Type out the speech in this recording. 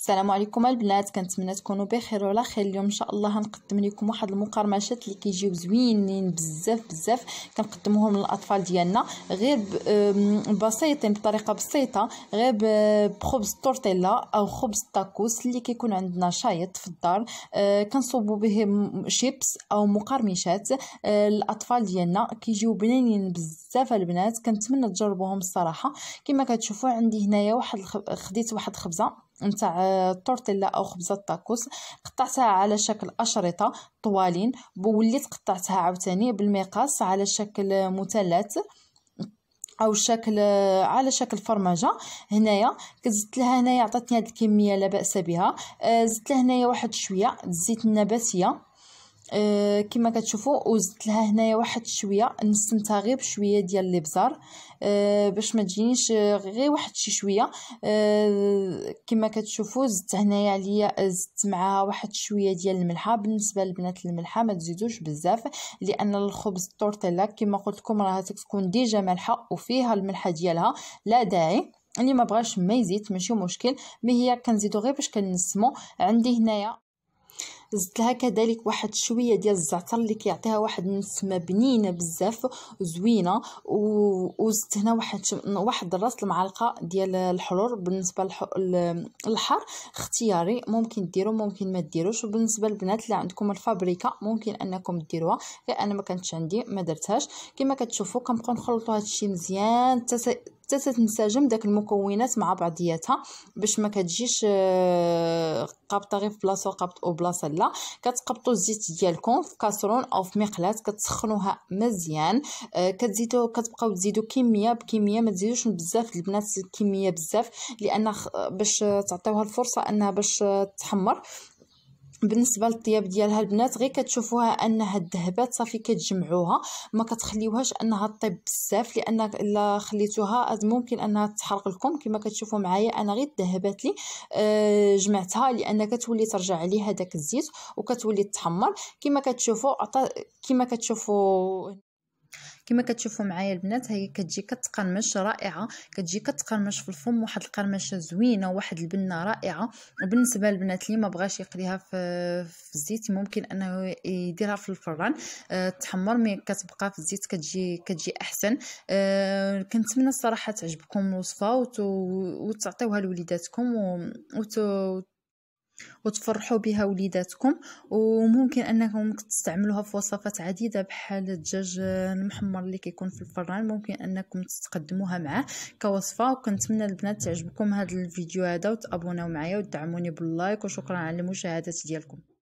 السلام عليكم البنات كنتمنى تكونوا بخير وعلى خير اليوم ان شاء الله غنقدم لكم واحد المقرمشات اللي كيجيو زوينين بزاف بزاف كنقدموهم للاطفال ديالنا غير بسيطين بطريقه بسيطه غير بخبز التورتيلا او خبز التاكوس اللي كيكون عندنا شايط في الدار أه، كنصوبوا به شيبس او مقرمشات أه، الاطفال ديالنا كيجيو بنينين بزاف البنات كنتمنى تجربوهم الصراحه كما كتشوفوا عندي هنايا واحد خديت واحد خبزه نتاع التورتيلا آه، او خبزه الطاكوس قطعتها على شكل اشرطه طوالين وليت قطعتها عاوتاني بالمقاس على شكل مثلث او شكل آه، على شكل فرمجه هنايا كزدت لها هنايا عطاتني هاد الكميه لا باس بها آه، زدت لها هنايا واحد شويه الزيت النباتيه آه، كما كتشوفوا وزدت لها هنايا واحد شويه نسمتها غير بشويه ديال الابزار أه باش ما تجينيش آه، غير واحد شي شويه أه كما كتشوفوا زدت هنايا عليا زدت معاها واحد شويه ديال الملحه بالنسبه للبنات الملحه ما تزيدوش بزاف لان الخبز التورتيلا كما قلت لكم راه تكون ديجا مالحه وفيها الملحه ديالها لا داعي اللي ما بغاش ما يزيد ماشي مشكل مي هي كنزيدو غير باش كنسمو عندي هنايا زدت لها كذلك واحد شويه ديال الزعتر اللي كيعطيها واحد النسمه بنينه بزاف زوينه وزدت هنا واحد واحد راس المعلقه ديال الحرور بالنسبه للحر اختياري ممكن ديرو ممكن ما ديروش وبالنسبه للبنات اللي عندكم الفابريكا ممكن انكم ديروها لان ما كانتش عندي ما درتهاش كما كتشوفوا كنبقاو نخلطوا الشيء مزيان حتى تتنسجم داك المكونات مع بعضياتها باش ما كتجيش آه، قابطه غير في بلاصه وقابط او بلاصه لا كتقبطوا الزيت ديالكم في كاسرون او في مقلاه كتسخنوها مزيان آه، كتزيدوا كتبقاو تزيدوا كميه بكميه ما تزيدوش بزاف البنات كميه بزاف لان باش تعطيوها الفرصه انها باش آه، تحمر بالنسبه للطياب ديالها البنات غير كتشوفوها انها الذهبات صافي كتجمعوها ما كتخليوهاش انها طيب بزاف لان الا خليتوها ممكن انها تحرق لكم كما كتشوفوا معايا انا غير الذهبات لي أه جمعتها لان كتولي ترجع عليها داك الزيت وكتولي تحمر كما كتشوفوا كما كتشوفوا كما كتشوفوا معايا البنات هي كتجي كتقرمش رائعه كتجي كتقرمش في الفم واحد القرمشه زوينه واحد البنه رائعه وبالنسبه للبنات اللي ما بغاش يقليها في, في الزيت ممكن انه يديرها في الفران أه تحمر مي كتبقى في الزيت كتجي كتجي احسن أه كنتمنى الصراحه تعجبكم الوصفه وتعطيوها لوليداتكم و... وتفرحوا بها وليداتكم وممكن انكم تستعملوها في وصفات عديده بحال الدجاج المحمر اللي كيكون في الفران ممكن انكم تقدموها معه كوصفه وكنتمنى البنات تعجبكم هذا الفيديو هذا وتابوناو معايا وتدعموني باللايك وشكرا على المشاهدات ديالكم